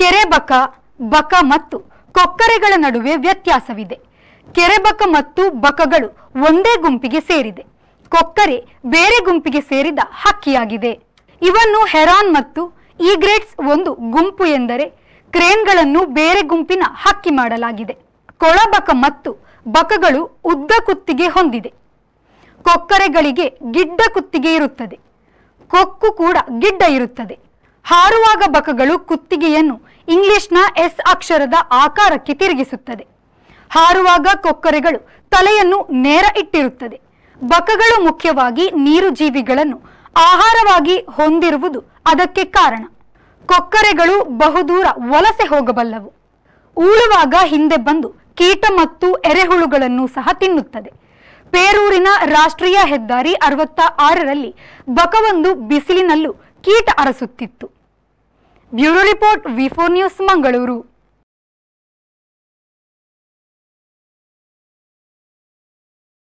ಕೆರೆಬಕ ಬಕ ಮತ್ತು ಕೊಕ್ಕರೆಗಳ ನಡುವೆ ವ್ಯತ್ಯಾಸವಿದೆ ಕೆರೆಬಕ ಮತ್ತು ಬಕಗಳು ಒಂದೇ ಗುಂಪಿಗೆ ಸೇರಿದೆ ಕೊಕ್ಕರೆ ಬೇರೆ ಗುಂಪಿಗೆ ಸೇರಿದ ಹಕ್ಕಿಯಾಗಿದೆ ಇವನ್ನು ಹೆರಾನ್ ಮತ್ತು ಈಗ್ರೇಟ್ಸ್ ಒಂದು ಗುಂಪು ಎಂದರೆ ಕ್ರೇನ್ಗಳನ್ನು ಬೇರೆ ಗುಂಪಿನ ಹಕ್ಕಿ ಮಾಡಲಾಗಿದೆ ಕೊಳಬಕ ಮತ್ತು ಬಕಗಳು ಉದ್ದ ಕುತ್ತಿಗೆ ಹೊಂದಿದೆ ಕೊಕ್ಕರೆಗಳಿಗೆ ಗಿಡ್ಡ ಕುತ್ತಿಗೆ ಇರುತ್ತದೆ ಕೊಕ್ಕು ಕೂಡ ಗಿಡ್ಡ ಇರುತ್ತದೆ ಹಾರುವಾಗ ಬಕಗಳು ಕುತ್ತಿಗೆಯನ್ನು ಇಂಗ್ಲಿಷ್ನ ಎಸ್ ಅಕ್ಷರದ ಆಕಾರಕ್ಕೆ ತಿರುಗಿಸುತ್ತದೆ ಹಾರುವಾಗ ಕೊಕ್ಕರೆಗಳು ತಲೆಯನ್ನು ನೇರ ಇಟ್ಟಿರುತ್ತದೆ ಬಕಗಳು ಮುಖ್ಯವಾಗಿ ನೀರು ಜೀವಿಗಳನ್ನು ಆಹಾರವಾಗಿ ಹೊಂದಿರುವುದು ಅದಕ್ಕೆ ಕಾರಣ ಕೊಕ್ಕರೆಗಳು ಬಹುದೂರ ವಲಸೆ ಹೋಗಬಲ್ಲವು ಉಳುವಾಗ ಹಿಂದೆ ಬಂದು ಕೀಟ ಮತ್ತು ಎರೆಹುಳುಗಳನ್ನು ಸಹ ತಿನ್ನುತ್ತದೆ ಪೇರೂರಿನ ರಾಷ್ಟ್ರೀಯ ಹೆದ್ದಾರಿ ಅರವತ್ತ ಆರರಲ್ಲಿ ಬಕವೊಂದು ಬಿಸಿಲಿನಲ್ಲೂ ಕೀಟ ಅರಸುತ್ತಿತ್ತು bureau report V four news Mangaluru